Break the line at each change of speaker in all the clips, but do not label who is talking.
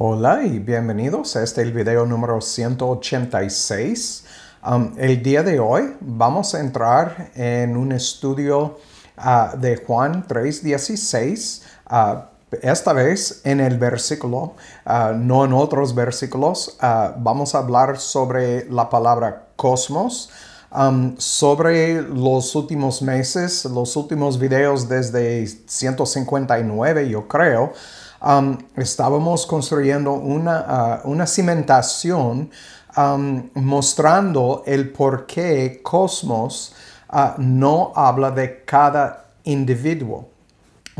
Hola y bienvenidos a este el video número 186. Um, el día de hoy vamos a entrar en un estudio ah, de Juan 3.16, ah, esta vez en el versículo, ah, no en otros versículos. vamos a hablar sobre la palabra cosmos. Um, sobre los últimos meses, los últimos videos desde 159, yo creo. Um, estábamos construyendo una, uh, cimentación um, mostrando el por qué Cosmos uh, no habla de cada individuo.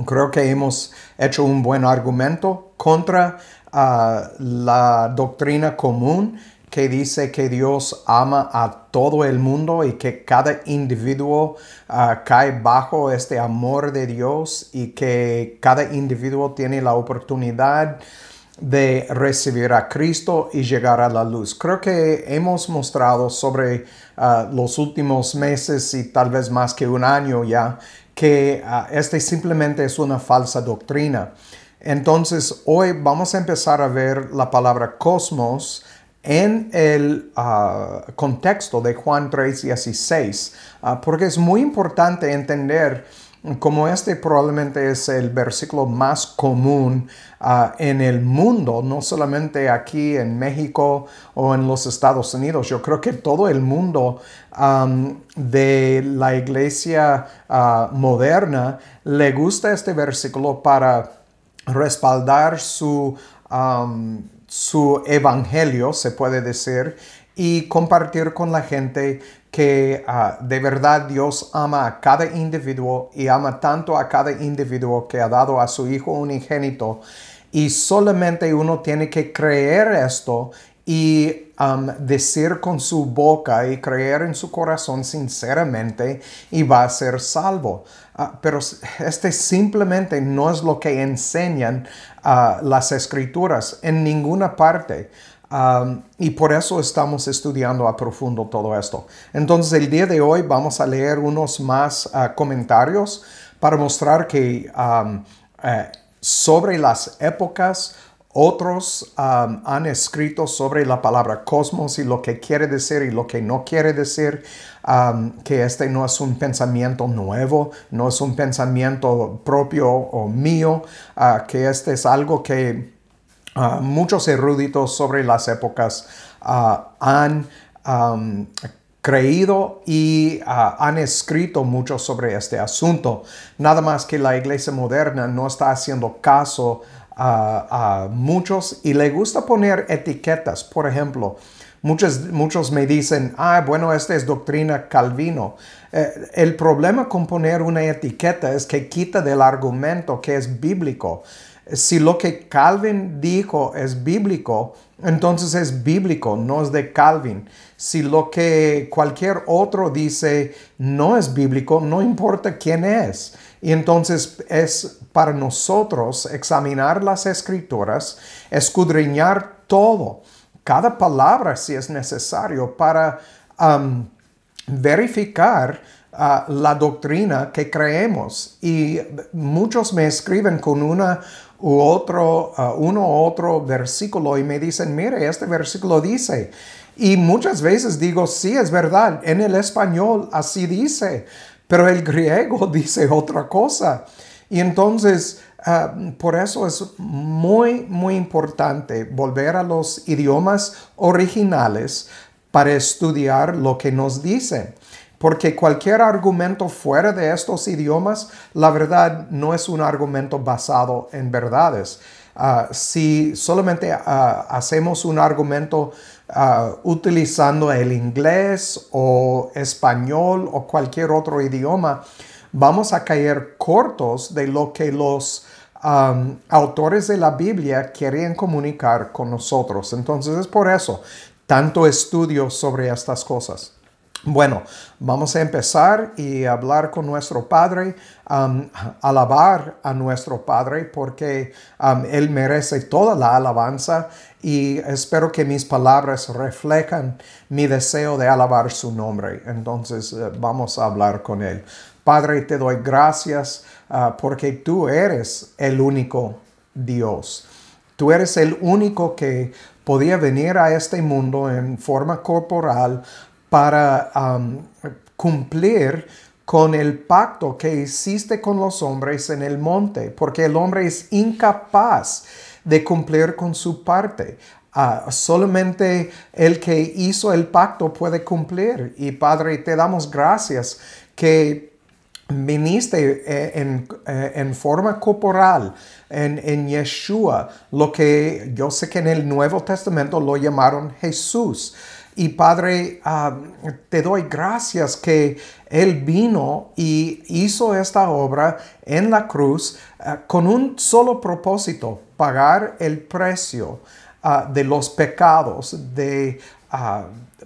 Creo que hemos hecho un buen argumento contra uh, la doctrina común que dice que Dios ama a todo el mundo y que cada individuo ah, cae bajo este amor de Dios y que cada individuo tiene la oportunidad de recibir a Cristo y llegar a la luz. Creo que hemos mostrado sobre ah, los últimos meses y tal vez más que un año ya que ah, este simplemente es una falsa doctrina. Entonces hoy vamos a empezar a ver la palabra cosmos en el ah, contexto de Juan 3.16, uh, ah, porque es muy importante entender como este probablemente es el versículo más común ah, en el mundo, no solamente aquí en México o en los Estados Unidos, yo creo que todo el mundo de la iglesia moderna le gusta este versículo para respaldar su su evangelio, se puede decir, y compartir con la gente que ah, de verdad Dios ama a cada individuo y ama tanto a cada individuo que ha dado a su Hijo unigénito. Y solamente uno tiene que creer esto y um, decir con su boca y creer en su corazón sinceramente y va a ser salvo. Ah, pero este simplemente no es lo que enseñan ah, las escrituras en ninguna parte. Um, y por eso estamos estudiando a profundo todo esto. Entonces el día de hoy vamos a leer unos más ah, comentarios para mostrar que um, eh, sobre las épocas, otros um, han escrito sobre la palabra cosmos y lo que quiere decir y lo que no quiere decir, um, que este no es un pensamiento nuevo, no es un pensamiento propio o mío, uh, que este es algo que uh, muchos eruditos sobre las épocas uh, han um, creído y han escrito mucho sobre este asunto. Nada más que la iglesia moderna no está haciendo caso a, muchos y le gusta poner etiquetas. Por ejemplo, muchos, muchos me dicen, ah, bueno, esta es doctrina Calvino. Eh, el problema con poner una etiqueta es que quita del argumento que es bíblico. Si lo que Calvin dijo es bíblico, entonces es bíblico, no es de Calvin. Si lo que cualquier otro dice no es bíblico, no importa quién es. Y entonces es para nosotros examinar las escrituras, escudriñar todo, cada palabra si es necesario, para um, verificar uh, la doctrina que creemos. Y muchos me escriben con una u otro, uh, uno u otro versículo y me dicen, mire, este versículo dice. Y muchas veces digo, sí, es verdad, en el español así dice, pero el griego dice otra cosa. Y entonces, ah, por eso es muy, muy importante volver a los idiomas originales para estudiar lo que nos dicen. Porque cualquier argumento fuera de estos idiomas, la verdad no es un argumento basado en verdades. Ah, si solamente ah, hacemos un argumento Ah, utilizando el inglés o español o cualquier otro idioma, vamos a caer cortos de lo que los autores de la Biblia querían comunicar con nosotros. Entonces es por eso tanto estudio sobre estas cosas. Bueno, vamos a empezar y hablar con nuestro Padre, alabar a nuestro Padre porque Él merece toda la alabanza y espero que mis palabras reflejan mi deseo de alabar su nombre. Entonces eh, vamos a hablar con Él. Padre, te doy gracias ah, porque tú eres el único Dios. Tú eres el único que podía venir a este mundo en forma corporal para cumplir con el pacto que hiciste con los hombres en el monte, porque el hombre es incapaz de cumplir con su parte. Ah, solamente el que hizo el pacto puede cumplir. Y Padre, te damos gracias que viniste eh, eh, en, forma corporal en, en, Yeshua, lo que yo sé que en el Nuevo Testamento lo llamaron Jesús. Y Padre, ah, te doy gracias que Él vino y hizo esta obra en la cruz ah, con un solo propósito, pagar el precio ah, de los pecados, de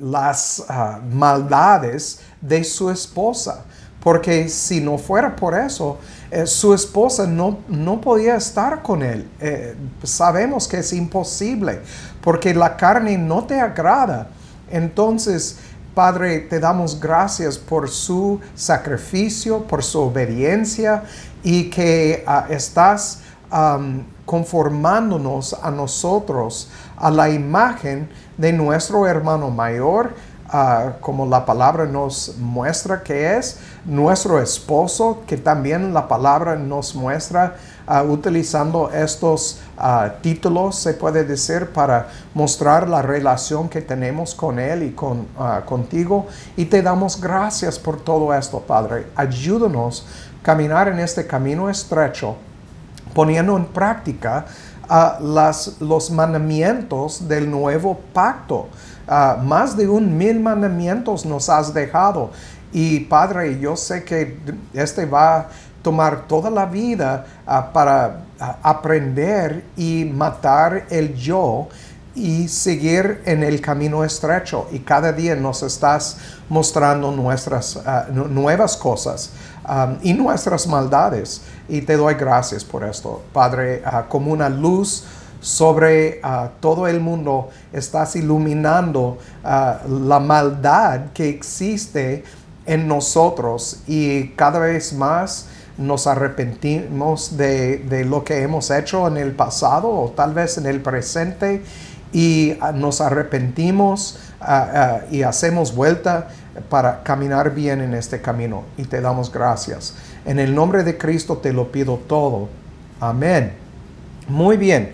las maldades de su esposa. Porque si no fuera por eso, eh, su esposa no, no, podía estar con él. Eh, sabemos que es imposible, porque la carne no te agrada entonces, Padre, te damos gracias por su sacrificio, por su obediencia y que ah, estás conformándonos a nosotros a la imagen de nuestro hermano mayor, ah, como la palabra nos muestra que es, nuestro esposo, que también la palabra nos muestra Ah, utilizando estos ah, títulos, se puede decir, para mostrar la relación que tenemos con Él y con, ah, contigo. Y te damos gracias por todo esto, Padre. Ayúdanos a caminar en este camino estrecho, poniendo en práctica las, los mandamientos del nuevo pacto. Ah, más de un mil mandamientos nos has dejado. Y Padre, yo sé que este va a tomar toda la vida ah, para ah, aprender y matar el yo y seguir en el camino estrecho. Y cada día nos estás mostrando nuestras nuevas cosas y nuestras maldades. Y te doy gracias por esto, Padre, como una luz sobre ah, todo el mundo, estás iluminando ah, la maldad que existe en nosotros y cada vez más nos arrepentimos de, lo que hemos hecho en el pasado o tal vez en el presente y ah, nos arrepentimos y hacemos vuelta para caminar bien en este camino y te damos gracias. En el nombre de Cristo te lo pido todo. Amén. Muy bien.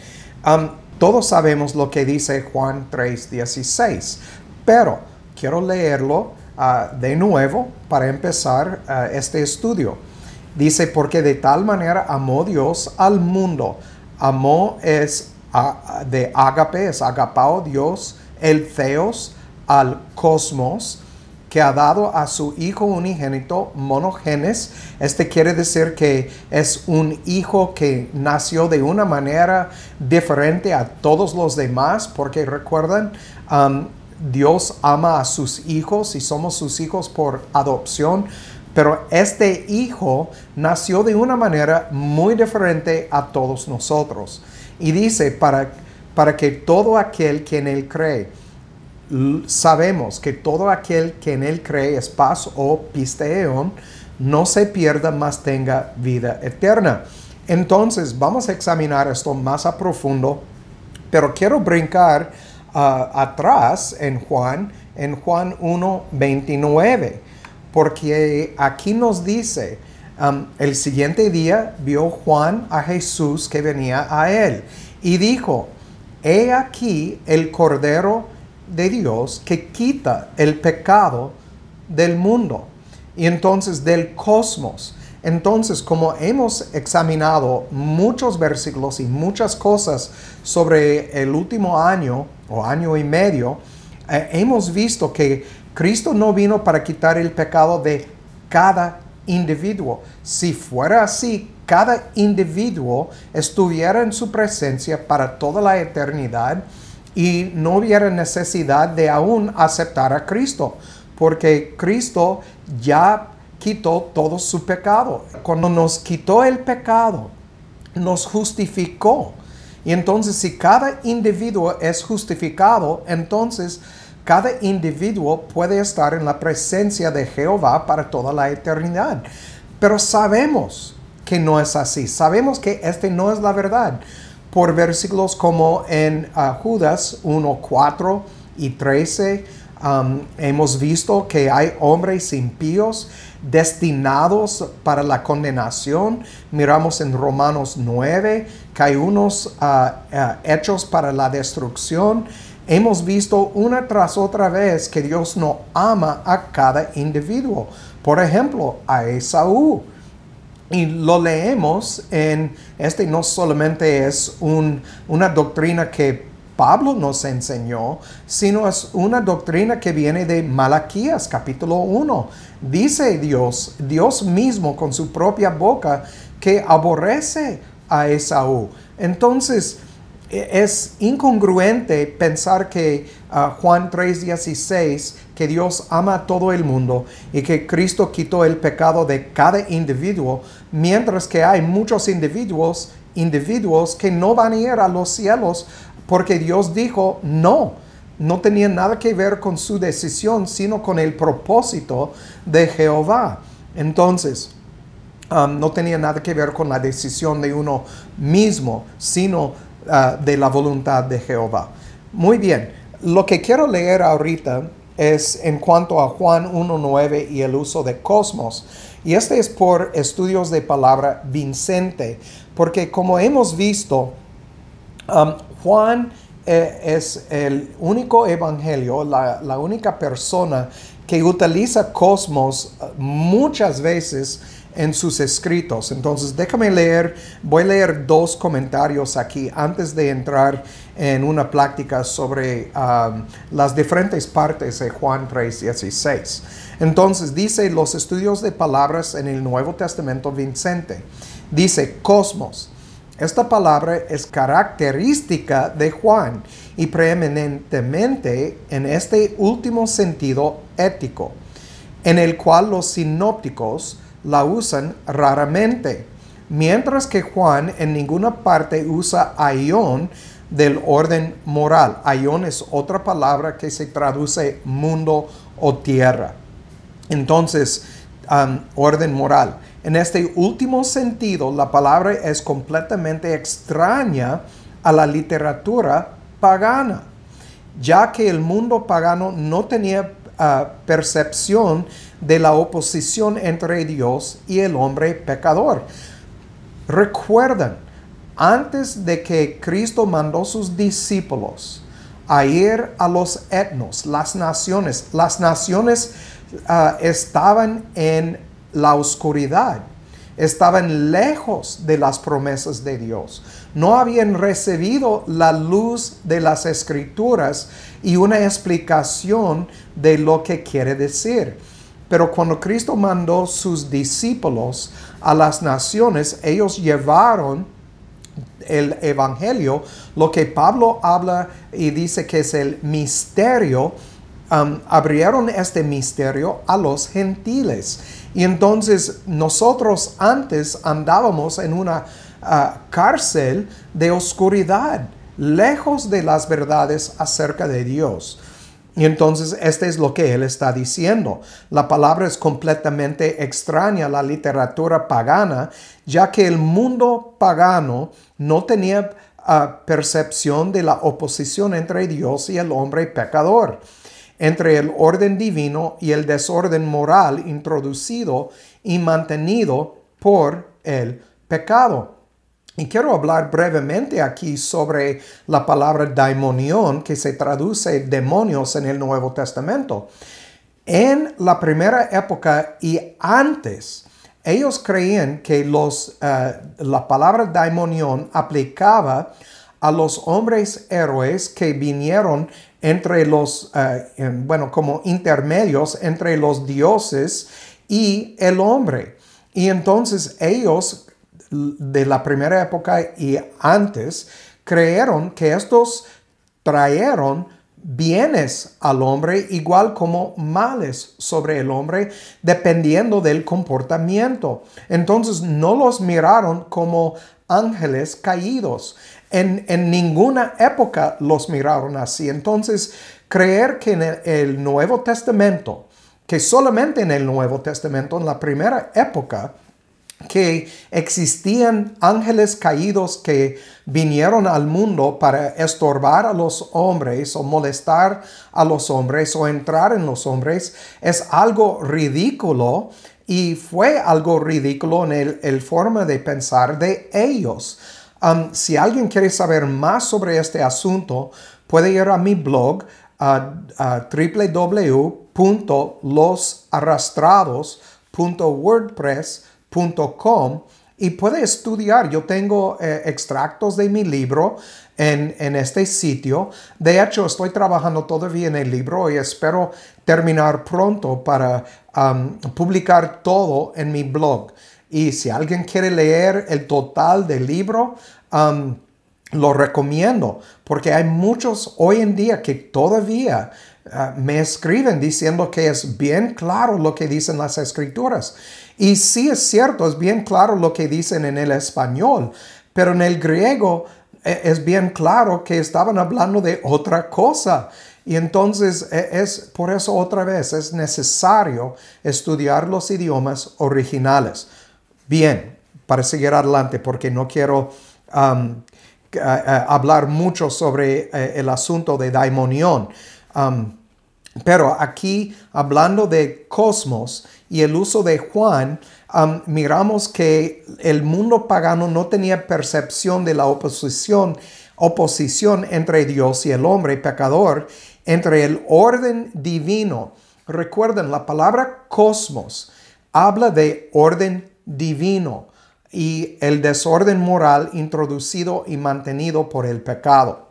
Um, todos sabemos lo que dice Juan 3:16, pero quiero leerlo uh, de nuevo para empezar uh, este estudio. Dice, porque de tal manera amó Dios al mundo. Amó es de agape, es agapao Dios, el theos al cosmos que ha dado a su Hijo unigénito, monogenes. Este quiere decir que es un hijo que nació de una manera diferente a todos los demás, porque recuerdan, um, Dios ama a sus hijos y somos sus hijos por adopción. Pero este hijo nació de una manera muy diferente a todos nosotros. Y dice, para, para que todo aquel que en él cree, sabemos que todo aquel que en él cree es paz o pisteón, no se pierda, Más tenga vida eterna. Entonces, vamos a examinar esto más a profundo, pero quiero brincar ah, atrás en Juan, en Juan 29. porque aquí nos dice, el siguiente día vio Juan a Jesús que venía a él y dijo, he aquí el Cordero de Dios que quita el pecado del mundo y entonces del cosmos. Entonces, como hemos examinado muchos versículos y muchas cosas sobre el último año o año y medio, eh, hemos visto que Cristo no vino para quitar el pecado de cada individuo. Si fuera así, cada individuo estuviera en su presencia para toda la eternidad y no hubiera necesidad de aún aceptar a Cristo, porque Cristo ya quitó todo su pecado. Cuando nos quitó el pecado, nos justificó. Y entonces si cada individuo es justificado, entonces cada individuo puede estar en la presencia de Jehová para toda la eternidad. Pero sabemos que no es así. Sabemos que este no es la verdad por versículos como en ah, Judas 1, 4 y 13. hemos visto que hay hombres impíos destinados para la condenación. Miramos en Romanos 9 que hay unos ah, ah, hechos para la destrucción. Hemos visto una tras otra vez que Dios no ama a cada individuo. Por ejemplo, a Esaú y lo leemos en, este no solamente es una doctrina que Pablo nos enseñó, sino es una doctrina que viene de Malaquías capítulo 1. Dice Dios, Dios mismo con su propia boca, que aborrece a Esaú. Entonces, e, es incongruente pensar que uh, Juan 3:16 que Dios ama a todo el mundo y que Cristo quitó el pecado de cada individuo, mientras que hay muchos individuos, individuos que no van a ir a los cielos porque Dios dijo no. No tenía nada que ver con su decisión, sino con el propósito de Jehová. Entonces, um, no tenía nada que ver con la decisión de uno mismo, sino uh, de la voluntad de Jehová. Muy bien, lo que quiero leer ahorita es en cuanto a Juan 1.9 y el uso de cosmos. Y este es por estudios de palabra Vincente, porque como hemos visto, um, Juan eh, es el único evangelio, la, la única persona que utiliza cosmos uh, muchas veces en sus escritos. Entonces, déjame leer, voy a leer dos comentarios aquí antes de entrar en una plática sobre um, las diferentes partes de Juan 3.16. Entonces dice los estudios de palabras en el Nuevo Testamento Vincente. Dice cosmos. Esta palabra es característica de Juan y preeminentemente en este último sentido ético, en el cual los sinópticos la usan raramente, mientras que Juan en ninguna parte usa aión del orden moral. Aion es otra palabra que se traduce mundo o tierra. Entonces, orden moral. En este último sentido, la palabra es completamente extraña a la literatura pagana, ya que el mundo pagano no tenía ah, percepción de la oposición entre Dios y el hombre pecador. Recuerdan, antes de que Cristo mandó sus discípulos a ir a los etnos, las naciones, las naciones ah, estaban en la oscuridad, estaban lejos de las promesas de Dios, no habían recibido la luz de las escrituras y una explicación de lo que quiere decir. Pero cuando Cristo mandó sus discípulos a las naciones, ellos llevaron el Evangelio, lo que Pablo habla y dice que es el misterio, um, abrieron este misterio a los gentiles. Y entonces nosotros antes andábamos en una uh, cárcel de oscuridad, lejos de las verdades acerca de Dios. Y entonces este es lo que él está diciendo. La palabra es completamente extraña a la literatura pagana, ya que el mundo pagano no tenía ah, percepción de la oposición entre Dios y el hombre pecador, entre el orden divino y el desorden moral introducido y mantenido por el pecado. Y quiero hablar brevemente aquí sobre la palabra daimonión, que se traduce demonios en el Nuevo Testamento. En la primera época y antes ellos creían que los, eh, la palabra daimonión aplicaba a los hombres héroes que vinieron entre los, eh, bueno, como intermedios entre los dioses y el hombre. Y entonces ellos de la primera época y antes creyeron que estos trajeron bienes al hombre igual como males sobre el hombre dependiendo del comportamiento. Entonces no los miraron como ángeles caídos. En, en ninguna época los miraron así. Entonces creer que en el, el Nuevo Testamento, que solamente en el Nuevo Testamento, en la primera época, que existían ángeles caídos que vinieron al mundo para estorbar a los hombres o molestar a los hombres o entrar en los hombres es algo ridículo y fue algo ridículo en el, forma de pensar de ellos. Um, si alguien quiere saber más sobre este asunto, puede ir a mi blog a, www.losarrastrados.wordpress.com y puede estudiar. Yo tengo eh, extractos de mi libro en, este sitio. De hecho, estoy trabajando todavía en el libro y espero terminar pronto para publicar todo en mi blog. Y si alguien quiere leer el total del libro, lo recomiendo porque hay muchos hoy en día que todavía Ah, me escriben diciendo que es bien claro lo que dicen las escrituras. Y sí es cierto, es bien claro lo que dicen en el español, pero en el griego eh, es bien claro que estaban hablando de otra cosa. Y entonces eh, es por eso otra vez es necesario estudiar los idiomas originales. Bien, para seguir adelante, porque no quiero eh, hablar mucho sobre el asunto de daimonión. Pero aquí, hablando de cosmos y el uso de Juan, miramos que el mundo pagano no tenía percepción de la oposición, oposición entre Dios y el hombre pecador, entre el orden divino. Recuerden, la palabra cosmos habla de orden divino y el desorden moral introducido y mantenido por el pecado.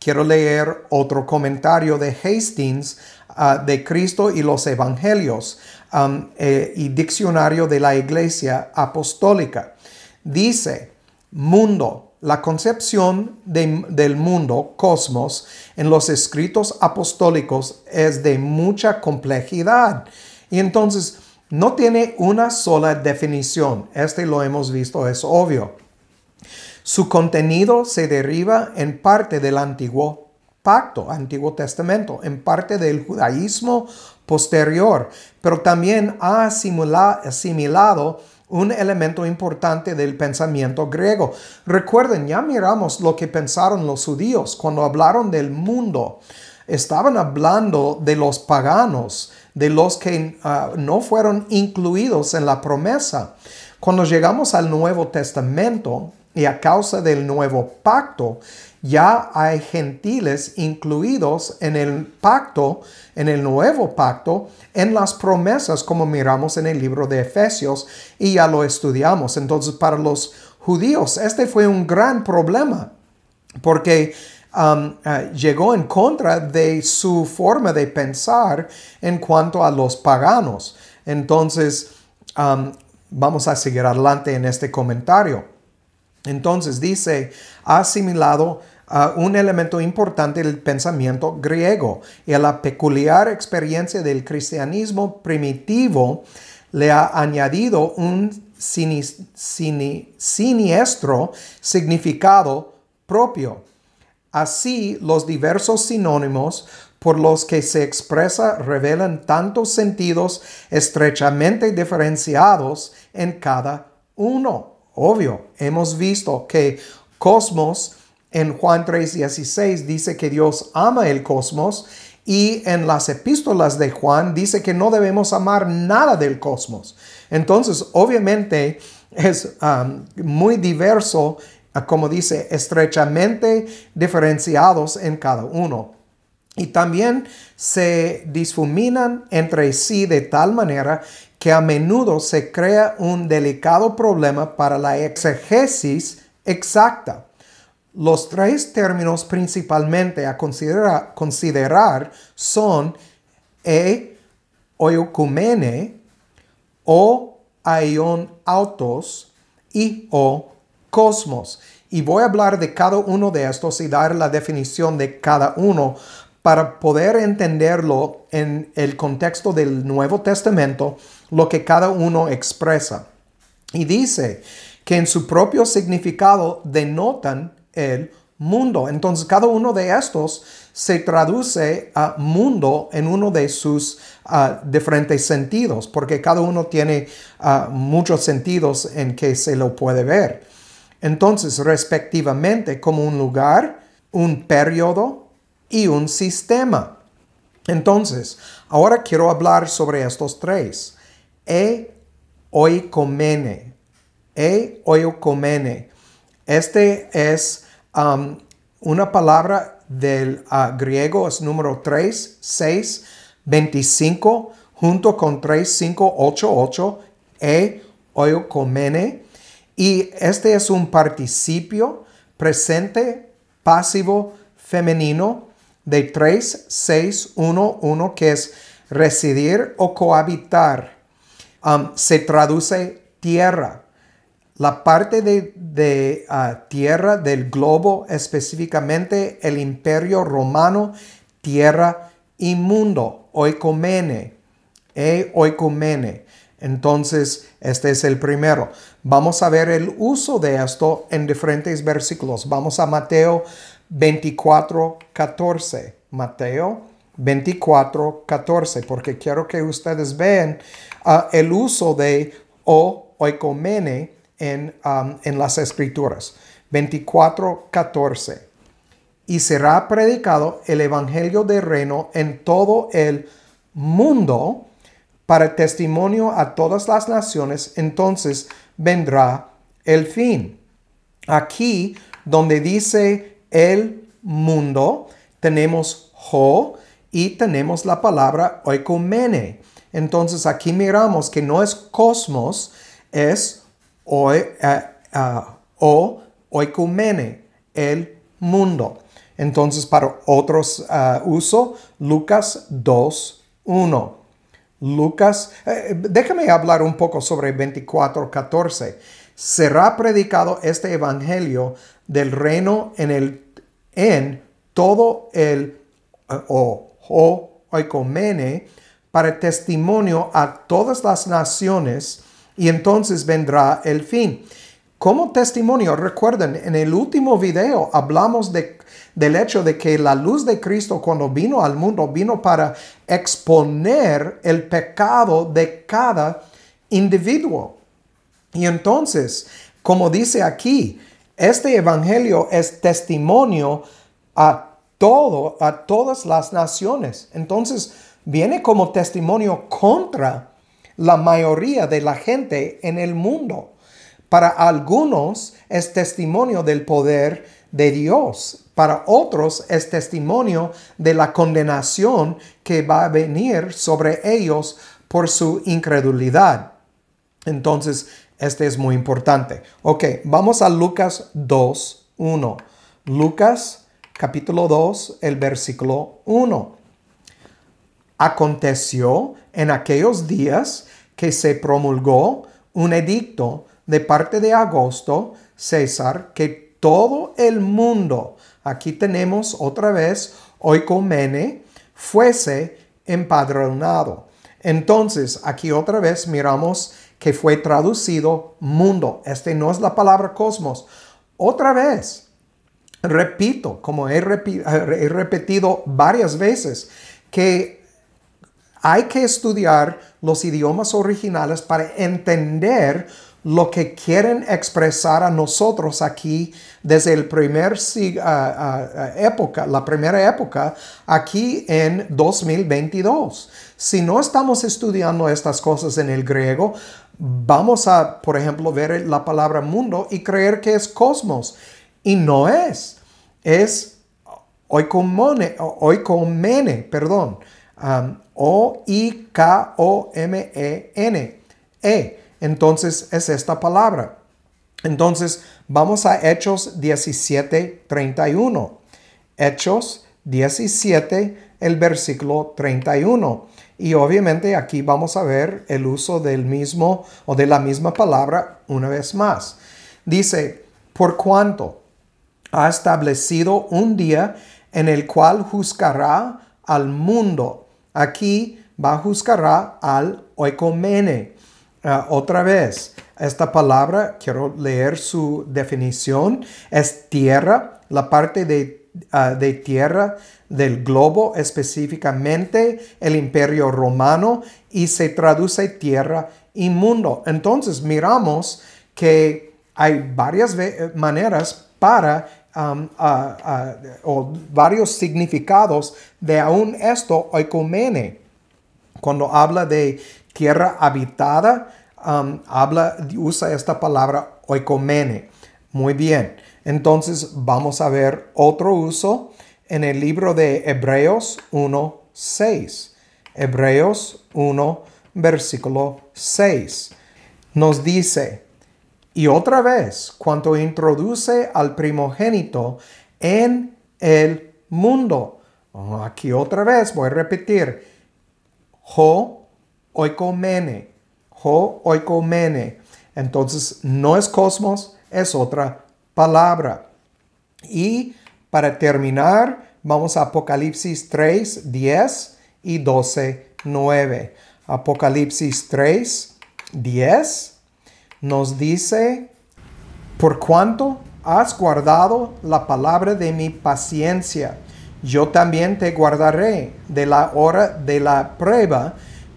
Quiero leer otro comentario de Hastings ah, de Cristo y los Evangelios um, eh, y Diccionario de la Iglesia Apostólica. Dice, mundo, la concepción del mundo, cosmos, en los escritos apostólicos es de mucha complejidad. Y entonces, no tiene una sola definición. Este lo hemos visto, es obvio. Su contenido se deriva en parte del antiguo pacto, antiguo testamento, en parte del judaísmo posterior, pero también ha asimilado un elemento importante del pensamiento griego. Recuerden, ya miramos lo que pensaron los judíos cuando hablaron del mundo. Estaban hablando de los paganos, de los que ah, no fueron incluidos en la promesa. Cuando llegamos al Nuevo Testamento, y a causa del nuevo pacto, ya hay gentiles incluidos en el pacto, en el nuevo pacto, en las promesas, como miramos en el libro de Efesios y ya lo estudiamos. Entonces, para los judíos, este fue un gran problema, porque um, eh, llegó en contra de su forma de pensar en cuanto a los paganos. Entonces, um, vamos a seguir adelante en este comentario. Entonces dice, ha asimilado a un elemento importante del pensamiento griego y a la peculiar experiencia del cristianismo primitivo le ha añadido un siniestro significado propio. Así, los diversos sinónimos por los que se expresa revelan tantos sentidos estrechamente diferenciados en cada uno. Obvio, hemos visto que cosmos en Juan 3:16 dice que Dios ama el cosmos y en las epístolas de Juan dice que no debemos amar nada del cosmos. Entonces, obviamente es um, muy diverso, ah, como dice, estrechamente diferenciados en cada uno. Y también se difuminan entre sí de tal manera que a menudo se crea un delicado problema para la exegesis exacta. Los tres términos principalmente a considerar son e oikumene o aion autos y o cosmos. Y voy a hablar de cada uno de estos y dar la definición de cada uno para poder entenderlo en el contexto del Nuevo Testamento lo que cada uno expresa. Y dice que en su propio significado denotan el mundo. Entonces cada uno de estos se traduce a mundo en uno de sus ah, diferentes sentidos, porque cada uno tiene ah, muchos sentidos en que se lo puede ver. Entonces, respectivamente, como un lugar, un periodo y un sistema. Entonces, ahora quiero hablar sobre estos tres e oikomene. E oikomene. Este es um, una palabra del uh, griego, es número 3, 6, 25, junto con 3, 5, 8, 8, e oikomene. Y este es un participio presente pasivo femenino de 3, 6, 1, 1, que es residir o cohabitar Um, se traduce tierra. La parte de, ah, tierra del globo, específicamente el imperio romano, tierra y mundo, oikomene, e oikomene. Entonces, este es el primero. Vamos a ver el uso de esto en diferentes versículos. Vamos a Mateo 24, 14. Mateo 24.14 porque quiero que ustedes vean ah, el uso de o oikomene en, en las escrituras. 24, 14. Y será predicado el evangelio de reino en todo el mundo para testimonio a todas las naciones, entonces vendrá el fin. Aquí donde dice el mundo, tenemos Ho, y tenemos la palabra oikumene. Entonces aquí miramos que no es cosmos, es eh, ah, oikumene, el mundo. Entonces para otros ah, uso, Lucas 2.1. Lucas, eh, déjame hablar un poco sobre 24.14. Será predicado este evangelio del reino en, el, en todo el, o o oikomene para testimonio a todas las naciones y entonces vendrá el fin. Como testimonio, recuerden, en el último video hablamos de, del hecho de que la luz de Cristo cuando vino al mundo vino para exponer el pecado de cada individuo. Y entonces, como dice aquí, este evangelio es testimonio a todo a todas las naciones. Entonces viene como testimonio contra la mayoría de la gente en el mundo. Para algunos es testimonio del poder de Dios, para otros es testimonio de la condenación que va a venir sobre ellos por su incredulidad. Entonces, este es muy importante. Ok, vamos a Lucas 2.1. Lucas capítulo 2, el versículo 1. Aconteció en aquellos días que se promulgó un edicto de parte de Agosto César que todo el mundo, aquí tenemos otra vez Mene, fuese empadronado. Entonces, aquí otra vez miramos que fue traducido mundo. Este no es la palabra cosmos. Otra vez, repito, como he, repetido varias veces, que hay que estudiar los idiomas originales para entender lo que quieren expresar a nosotros aquí desde el primer época, la primera época, aquí en 2022. Si no estamos estudiando estas cosas en el griego, vamos a, por ejemplo, ver la palabra mundo y creer que es cosmos. Y no es, es oikomone, oikomene, perdón, O-I-K-O-M-E-N, E. Entonces es esta palabra. Entonces vamos a Hechos 17, 31. Hechos 17, el versículo 31. Y obviamente aquí vamos a ver el uso del mismo o de la misma palabra una vez más. Dice, por cuánto? ha establecido un día en el cual juzgará al mundo. Aquí va a juzgar al oikomene. Ah, otra vez, esta palabra, quiero leer su definición, es tierra, la parte de, ah, de tierra del globo, específicamente el imperio romano, y se traduce tierra y mundo. Entonces miramos que hay varias maneras para Um, o varios significados de aún esto oikomene. Cuando habla de tierra habitada, um, habla, usa esta palabra oikomene. Muy bien. Entonces vamos a ver otro uso en el libro de Hebreos 1.6. Hebreos 1, versículo 6. Nos dice, y otra vez, cuando introduce al primogénito en el mundo. Aquí otra vez voy a repetir. Jo oikomene. Jo oikomene. Entonces, no es cosmos, es otra palabra. Y para terminar, vamos a Apocalipsis 3, 10 y 12, 9. Apocalipsis 3, 10 nos dice, por cuanto has guardado la palabra de mi paciencia, yo también te guardaré de la hora de la prueba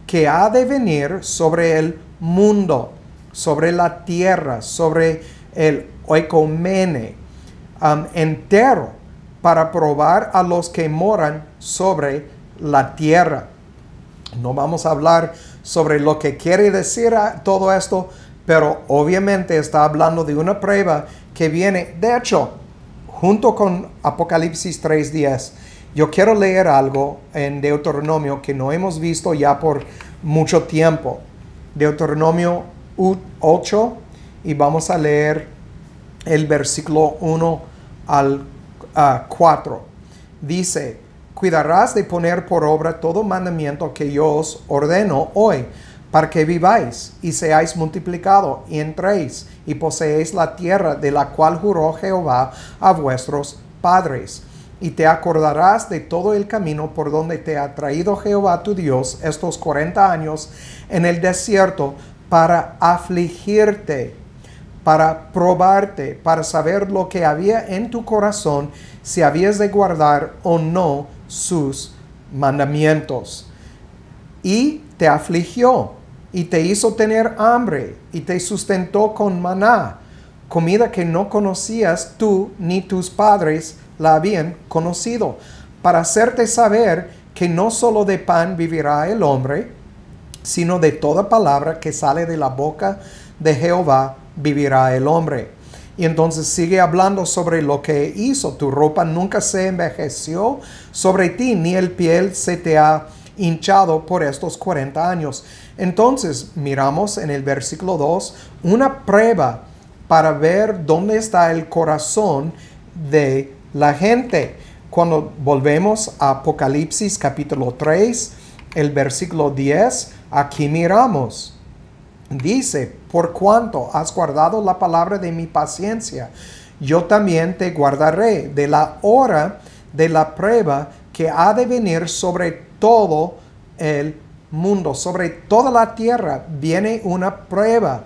que ha de venir sobre el mundo, sobre la tierra, sobre el oikomene um, entero, para probar a los que moran sobre la tierra. No vamos a hablar sobre lo que quiere decir todo esto pero obviamente está hablando de una prueba que viene, de hecho, junto con Apocalipsis 3.10. Yo quiero leer algo en Deuteronomio que no hemos visto ya por mucho tiempo. Deuteronomio 8 y vamos a leer el versículo 1 al 4. Dice, cuidarás de poner por obra todo mandamiento que yo os ordeno hoy para que viváis y seáis multiplicado y entréis y poseéis la tierra de la cual juró Jehová a vuestros padres. Y te acordarás de todo el camino por donde te ha traído Jehová tu Dios estos cuarenta años en el desierto para afligirte, para probarte, para saber lo que había en tu corazón, si habías de guardar o no sus mandamientos. Y te afligió y te hizo tener hambre y te sustentó con maná, comida que no conocías tú ni tus padres la habían conocido, para hacerte saber que no solo de pan vivirá el hombre, sino de toda palabra que sale de la boca de Jehová vivirá el hombre. Y entonces sigue hablando sobre lo que hizo. Tu ropa nunca se envejeció sobre ti, ni el piel se te ha hinchado por estos 40 años. Entonces miramos en el versículo 2 una prueba para ver dónde está el corazón de la gente. Cuando volvemos a Apocalipsis capítulo 3, el versículo 10, aquí miramos. Dice, por cuanto has guardado la palabra de mi paciencia, yo también te guardaré de la hora de la prueba que ha de venir sobre todo el mundo, sobre toda la tierra, viene una prueba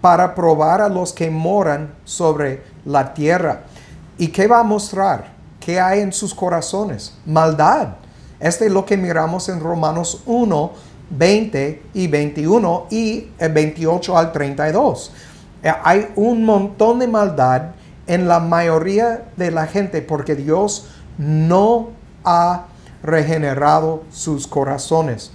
para probar a los que moran sobre la tierra. ¿Y qué va a mostrar? ¿Qué hay en sus corazones? Maldad. Este es lo que miramos en Romanos 1, 20 y 21 y 28 eh, al 32. Eh, hay un montón de maldad en la mayoría de la gente porque Dios no ha regenerado sus corazones.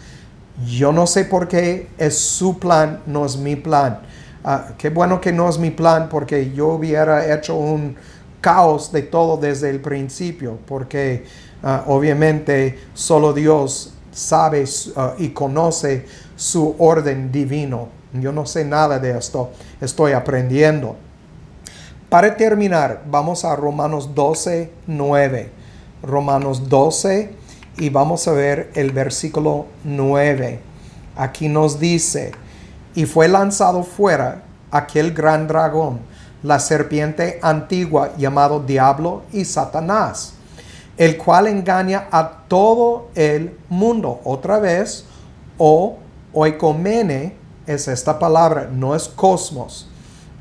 Yo no sé por qué es su plan, no es mi plan. Ah, qué bueno que no es mi plan porque yo hubiera hecho un caos de todo desde el principio, porque ah, obviamente solo Dios sabe ah, y conoce su orden divino. Yo no sé nada de esto, estoy aprendiendo. Para terminar, vamos a Romanos 12, 9. Romanos 12, y vamos a ver el versículo 9. Aquí nos dice, y fue lanzado fuera aquel gran dragón, la serpiente antigua llamado Diablo y Satanás, el cual engaña a todo el mundo. Otra vez, o oikomene es esta palabra, no es cosmos.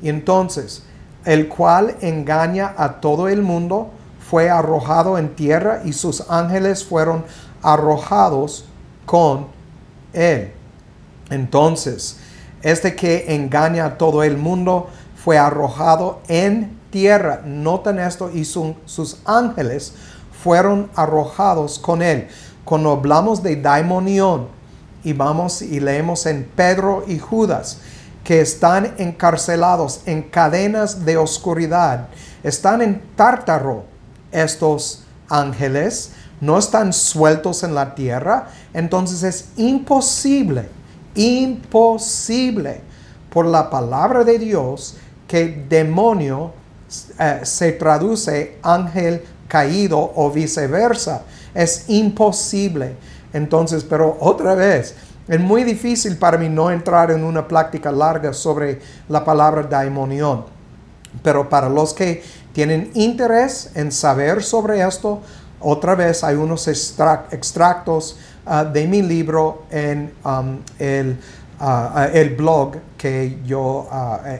Y entonces, el cual engaña a todo el mundo fue arrojado en tierra y sus ángeles fueron arrojados con él. Entonces, este que engaña a todo el mundo fue arrojado en tierra. Noten esto y sus ángeles fueron arrojados con él. Cuando hablamos de daimonión y vamos y leemos en Pedro y Judas, que están encarcelados en cadenas de oscuridad, están en tártaro, estos ángeles, no están sueltos en la tierra, entonces es imposible, imposible por la palabra de Dios que demonio eh, se traduce ángel caído o viceversa. Es imposible. Entonces, pero otra vez, es muy difícil para mí no entrar en una práctica larga sobre la palabra daimonión. Pero para los que tienen interés en saber sobre esto, otra vez hay unos extractos ah, de mi libro en um, ah, ah, el, blog que yo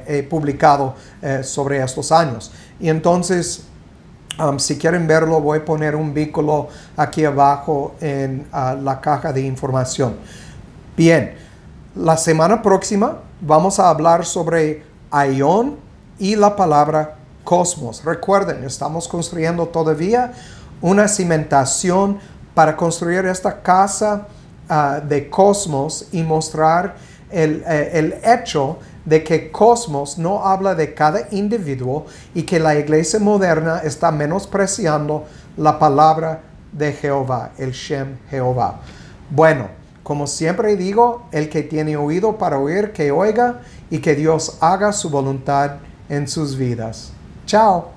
he publicado eh, sobre estos años. Y entonces, um, si quieren verlo, voy a poner un vínculo aquí abajo en la caja de información. Bien, la semana próxima vamos a hablar sobre ion y la palabra cosmos. Recuerden, estamos construyendo todavía una cimentación para construir esta casa ah, de cosmos y mostrar el, eh, el hecho de que cosmos no habla de cada individuo y que la iglesia moderna está menospreciando la palabra de Jehová, el Shem Jehová. Bueno, como siempre digo, el que tiene oído para oír, que oiga y que Dios haga su voluntad en sus vidas. Tchau!